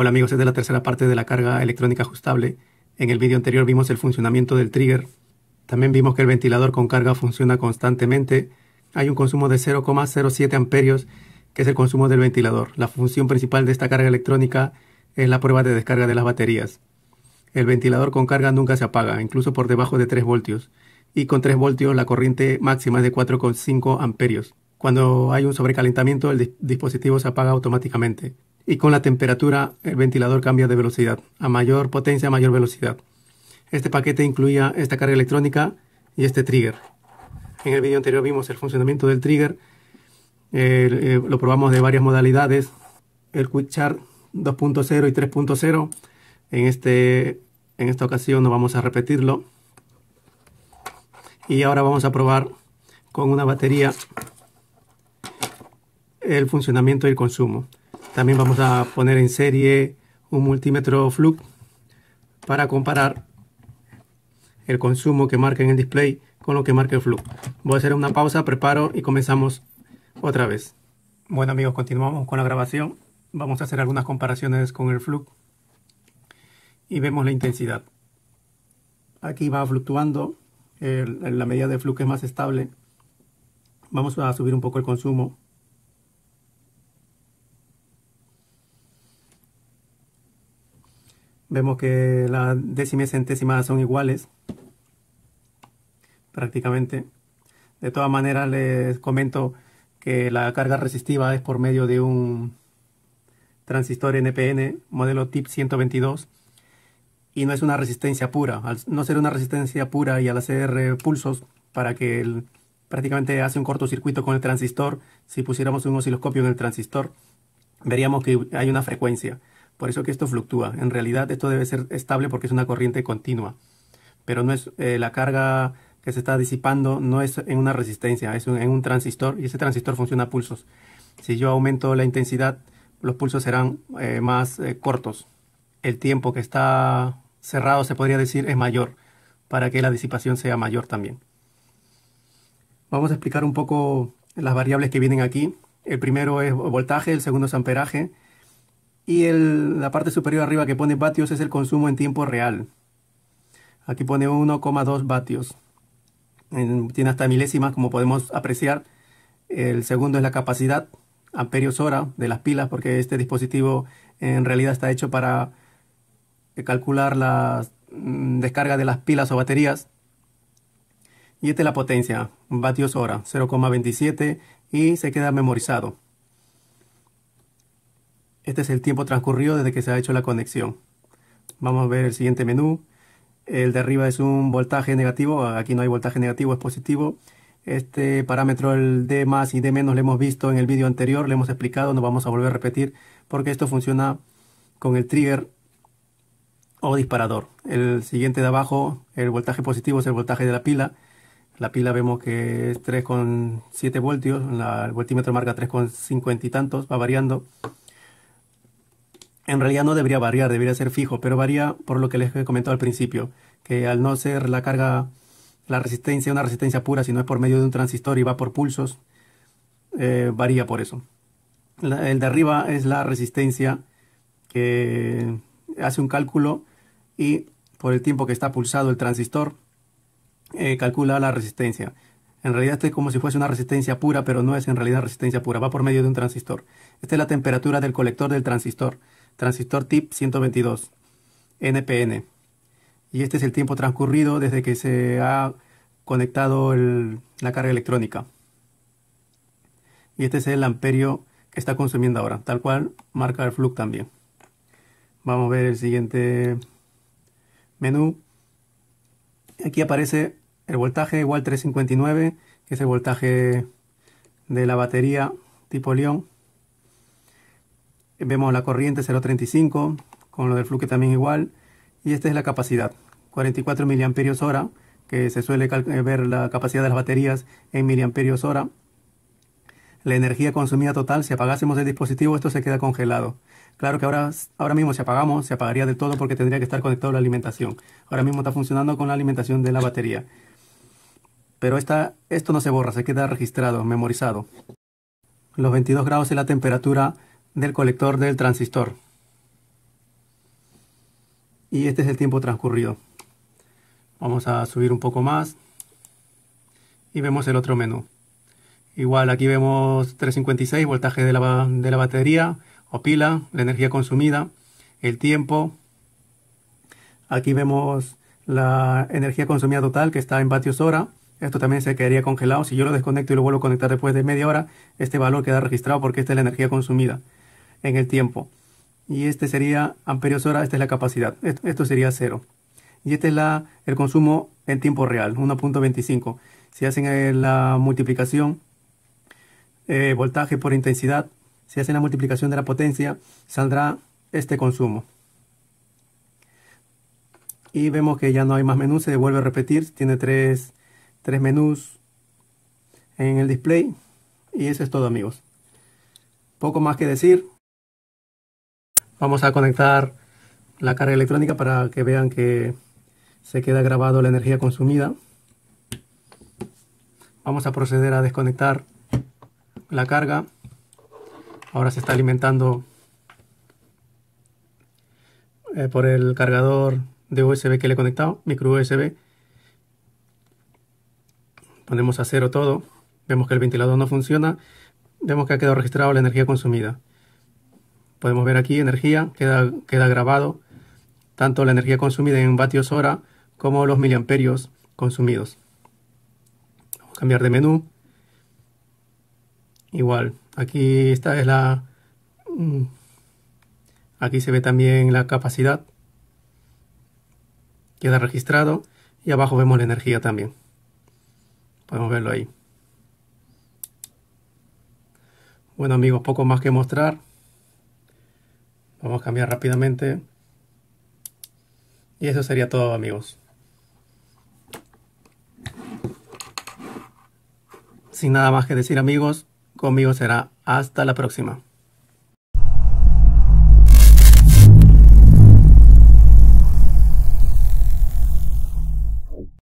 Hola amigos, es de la tercera parte de la carga electrónica ajustable. En el vídeo anterior vimos el funcionamiento del trigger. También vimos que el ventilador con carga funciona constantemente. Hay un consumo de 0,07 amperios, que es el consumo del ventilador. La función principal de esta carga electrónica es la prueba de descarga de las baterías. El ventilador con carga nunca se apaga, incluso por debajo de 3 voltios. Y con 3 voltios la corriente máxima es de 4,5 amperios. Cuando hay un sobrecalentamiento, el dispositivo se apaga automáticamente y con la temperatura el ventilador cambia de velocidad, a mayor potencia, a mayor velocidad. Este paquete incluía esta carga electrónica y este trigger. En el vídeo anterior vimos el funcionamiento del trigger, eh, lo probamos de varias modalidades, el Quick 2.0 y 3.0. En, este, en esta ocasión no vamos a repetirlo. Y ahora vamos a probar con una batería el funcionamiento y el consumo. También vamos a poner en serie un multímetro Fluke para comparar el consumo que marca en el display con lo que marca el Fluke. Voy a hacer una pausa, preparo y comenzamos otra vez. Bueno amigos, continuamos con la grabación. Vamos a hacer algunas comparaciones con el Fluke y vemos la intensidad. Aquí va fluctuando, la medida de Fluke es más estable. Vamos a subir un poco el consumo Vemos que las décimas y centésimas son iguales, prácticamente. De todas maneras, les comento que la carga resistiva es por medio de un transistor NPN modelo TIP 122 y no es una resistencia pura. Al no ser una resistencia pura y al hacer eh, pulsos para que prácticamente hace un cortocircuito con el transistor, si pusiéramos un osciloscopio en el transistor, veríamos que hay una frecuencia. Por eso que esto fluctúa. En realidad esto debe ser estable porque es una corriente continua. Pero no es eh, la carga que se está disipando no es en una resistencia, es en un transistor y ese transistor funciona a pulsos. Si yo aumento la intensidad, los pulsos serán eh, más eh, cortos. El tiempo que está cerrado, se podría decir, es mayor para que la disipación sea mayor también. Vamos a explicar un poco las variables que vienen aquí. El primero es voltaje, el segundo es amperaje, y la parte superior arriba que pone vatios es el consumo en tiempo real. Aquí pone 1,2 vatios. tiene hasta milésimas, como podemos apreciar. El segundo es la capacidad, amperios hora, de las pilas, porque este dispositivo en realidad está hecho para eh, calcular la mm, descarga de las pilas o baterías. Y esta es la potencia, vatios hora, 0,27 y se queda memorizado. Este es el tiempo transcurrido desde que se ha hecho la conexión. Vamos a ver el siguiente menú. El de arriba es un voltaje negativo. Aquí no hay voltaje negativo, es positivo. Este parámetro, el D más y D menos, lo hemos visto en el vídeo anterior, Lo hemos explicado, no vamos a volver a repetir, porque esto funciona con el trigger o disparador. El siguiente de abajo, el voltaje positivo, es el voltaje de la pila. La pila vemos que es 3,7 voltios, el voltímetro marca 3,50 y tantos, va variando en realidad no debería variar, debería ser fijo, pero varía por lo que les he comentado al principio, que al no ser la carga, la resistencia, una resistencia pura, si no es por medio de un transistor y va por pulsos, eh, varía por eso. el de arriba es la resistencia que hace un cálculo y por el tiempo que está pulsado el transistor, eh, calcula la resistencia. En realidad este es como si fuese una resistencia pura, pero no es en realidad resistencia pura, va por medio de un transistor. Esta es la temperatura del colector del transistor transistor TIP 122, NPN. Y este es el tiempo transcurrido desde que se ha conectado la carga electrónica. Y este es el amperio que está consumiendo ahora, tal cual marca el flux también. Vamos a ver el siguiente menú. Aquí aparece el voltaje igual 359, que es el voltaje de la batería tipo León. Vemos la corriente 0.35, con lo del fluque también igual. Y esta es la capacidad, 44 mAh, que se suele eh, ver la capacidad de las baterías en mAh. La energía consumida total, si apagásemos el dispositivo, esto se queda congelado. Claro que ahora, ahora mismo si apagamos, se apagaría del todo porque tendría que estar conectado a la alimentación. Ahora mismo está funcionando con la alimentación de la batería. Pero esta, esto no se borra, se queda registrado, memorizado. Los 22 grados es la temperatura del colector del transistor. Y este es el tiempo transcurrido. Vamos a subir un poco más. Y vemos el otro menú. Igual aquí vemos 356, voltaje de la, de la batería o pila, la energía consumida, el tiempo. Aquí vemos la energía consumida total que está en vatios hora. Esto también se quedaría congelado. Si yo lo desconecto y lo vuelvo a conectar después de media hora, este valor queda registrado porque esta es la energía consumida en el tiempo. Y este sería amperios hora, esta es la capacidad. Esto sería cero. Y este es la, el consumo en tiempo real, 1.25. Si hacen eh, la multiplicación, eh, voltaje por intensidad, si hacen la multiplicación de la potencia, saldrá este consumo. Y vemos que ya no hay más menús, se vuelve a repetir, tiene tres, tres menús en el display. Y eso es todo amigos. Poco más que decir, Vamos a conectar la carga electrónica para que vean que se queda grabado la energía consumida. Vamos a proceder a desconectar la carga. Ahora se está alimentando eh, por el cargador de USB que le he conectado, micro USB. Ponemos a cero todo. Vemos que el ventilador no funciona. Vemos que ha quedado registrado la energía consumida. Podemos ver aquí energía, queda, queda grabado tanto la energía consumida en vatios hora como los miliamperios consumidos. Vamos a cambiar de menú. Igual, aquí esta es la... Mm, aquí se ve también la capacidad. Queda registrado y abajo vemos la energía también. Podemos verlo ahí. Bueno amigos, poco más que mostrar. Vamos a cambiar rápidamente. Y eso sería todo amigos. Sin nada más que decir amigos, conmigo será hasta la próxima.